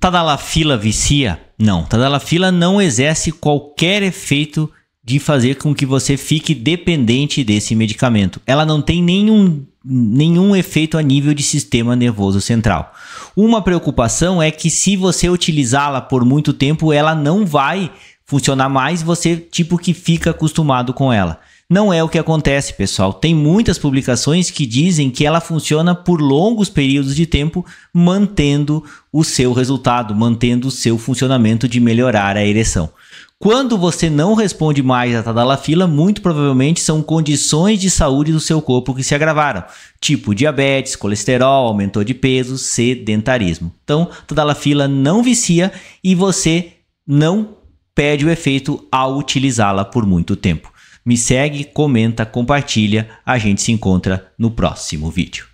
Tadalafila vicia? Não, Tadalafila não exerce qualquer efeito de fazer com que você fique dependente desse medicamento. Ela não tem nenhum, nenhum efeito a nível de sistema nervoso central. Uma preocupação é que se você utilizá-la por muito tempo, ela não vai funcionar mais, você tipo que fica acostumado com ela. Não é o que acontece, pessoal. Tem muitas publicações que dizem que ela funciona por longos períodos de tempo, mantendo o seu resultado, mantendo o seu funcionamento de melhorar a ereção. Quando você não responde mais à tadalafila, muito provavelmente são condições de saúde do seu corpo que se agravaram, tipo diabetes, colesterol, aumentou de peso, sedentarismo. Então, tadalafila não vicia e você não perde o efeito ao utilizá-la por muito tempo. Me segue, comenta, compartilha. A gente se encontra no próximo vídeo.